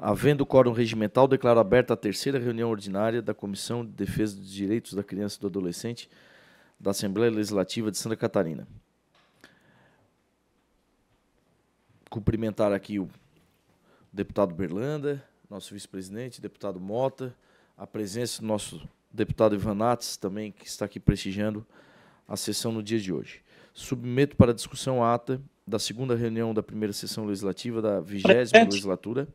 Havendo quórum regimental, declaro aberta a terceira reunião ordinária da Comissão de Defesa dos Direitos da Criança e do Adolescente da Assembleia Legislativa de Santa Catarina. Cumprimentar aqui o deputado Berlanda, nosso vice-presidente, deputado Mota, a presença do nosso deputado Ivan também, que está aqui prestigiando a sessão no dia de hoje. Submeto para discussão a ata da segunda reunião da primeira sessão legislativa da vigésima legislatura.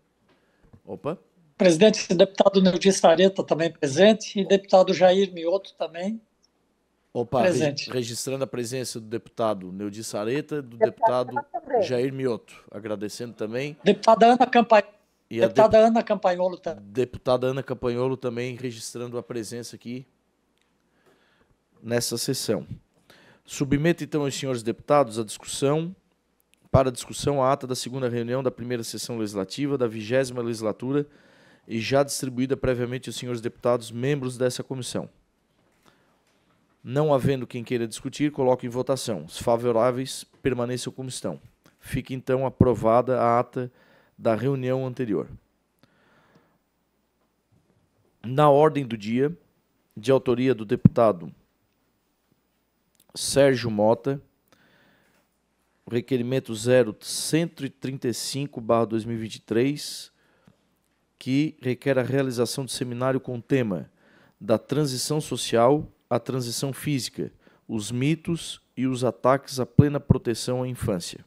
Opa. Presidente deputado Nildir Sareta também presente e deputado Jair Mioto também. Opa, presente. registrando a presença do deputado Neudi Sareta, do deputado, deputado Jair Mioto, agradecendo também. Deputada Ana Campanholo. E deputada dep... Ana Campanholo também. Deputada Ana Campanholo também registrando a presença aqui nessa sessão. Submeto então aos senhores deputados a discussão para discussão a ata da segunda reunião da primeira sessão legislativa da vigésima legislatura e já distribuída previamente aos senhores deputados membros dessa comissão. Não havendo quem queira discutir, coloco em votação. Os favoráveis permaneçam como estão. Fica então aprovada a ata da reunião anterior. Na ordem do dia, de autoria do deputado Sérgio Mota, requerimento 0135/2023, que requer a realização de seminário com o tema da transição social à transição física, os mitos e os ataques à plena proteção à infância.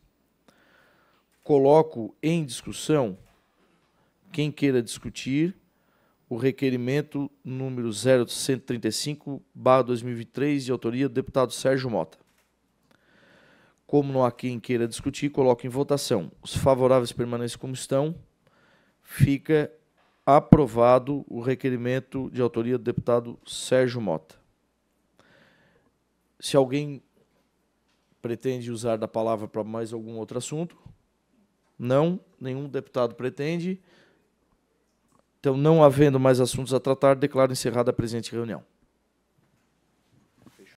Coloco em discussão quem queira discutir o requerimento número 0135/2023 de autoria do deputado Sérgio Mota. Como não há quem queira discutir, coloco em votação. Os favoráveis permanecem como estão. Fica aprovado o requerimento de autoria do deputado Sérgio Mota. Se alguém pretende usar da palavra para mais algum outro assunto, não, nenhum deputado pretende. Então, não havendo mais assuntos a tratar, declaro encerrada a presente reunião.